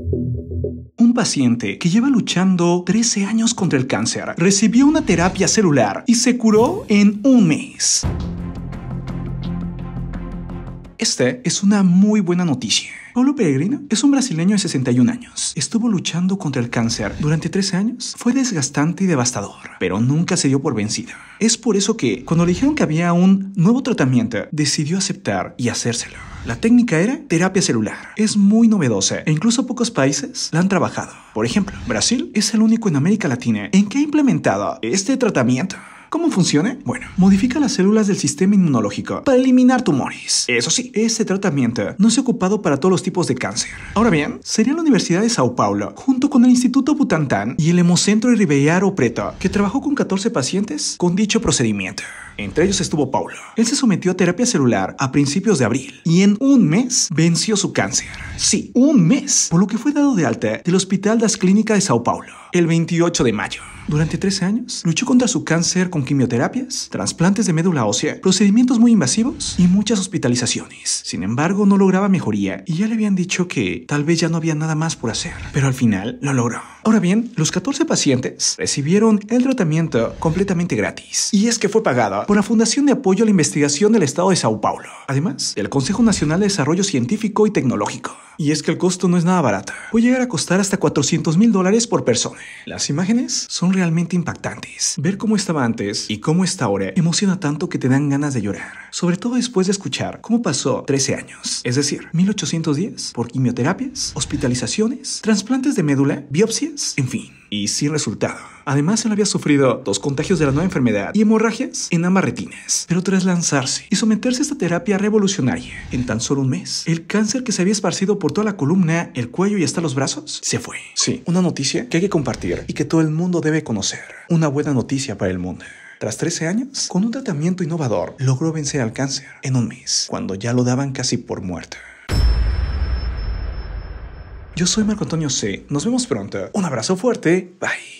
Un paciente que lleva luchando 13 años contra el cáncer recibió una terapia celular y se curó en un mes. Esta es una muy buena noticia. Paulo Peregrino es un brasileño de 61 años. Estuvo luchando contra el cáncer durante 13 años. Fue desgastante y devastador, pero nunca se dio por vencido. Es por eso que, cuando le dijeron que había un nuevo tratamiento, decidió aceptar y hacérselo. La técnica era terapia celular. Es muy novedosa e incluso pocos países la han trabajado. Por ejemplo, Brasil es el único en América Latina en que ha implementado este tratamiento. ¿Cómo funciona? Bueno, modifica las células del sistema inmunológico para eliminar tumores. Eso sí, este tratamiento no se ha ocupado para todos los tipos de cáncer. Ahora bien, sería la Universidad de Sao Paulo, junto con el Instituto Butantan y el Hemocentro Ribeiro Preto, que trabajó con 14 pacientes con dicho procedimiento. Entre ellos estuvo Paulo. Él se sometió a terapia celular a principios de abril y en un mes venció su cáncer. Sí, un mes, por lo que fue dado de alta del Hospital das Clínicas de Sao Paulo el 28 de mayo. Durante 13 años, luchó contra su cáncer con quimioterapias, trasplantes de médula ósea, procedimientos muy invasivos y muchas hospitalizaciones. Sin embargo, no lograba mejoría y ya le habían dicho que tal vez ya no había nada más por hacer, pero al final lo logró. Ahora bien, los 14 pacientes recibieron el tratamiento completamente gratis y es que fue pagada por la Fundación de Apoyo a la Investigación del Estado de Sao Paulo, además el Consejo Nacional de Desarrollo Científico y Tecnológico. Y es que el costo no es nada barato. Puede llegar a costar hasta 400 mil dólares por persona. Las imágenes son realmente impactantes. Ver cómo estaba antes y cómo está ahora emociona tanto que te dan ganas de llorar. Sobre todo después de escuchar cómo pasó 13 años. Es decir, 1810 por quimioterapias, hospitalizaciones, trasplantes de médula, biopsias, en fin y sin resultado. Además, él había sufrido dos contagios de la nueva enfermedad y hemorragias en ambas retinas. Pero tras lanzarse y someterse a esta terapia revolucionaria, en tan solo un mes, el cáncer que se había esparcido por toda la columna, el cuello y hasta los brazos se fue. Sí, una noticia que hay que compartir y que todo el mundo debe conocer. Una buena noticia para el mundo. Tras 13 años, con un tratamiento innovador, logró vencer al cáncer en un mes, cuando ya lo daban casi por muerto. Yo soy Marco Antonio C. Nos vemos pronto. Un abrazo fuerte. Bye.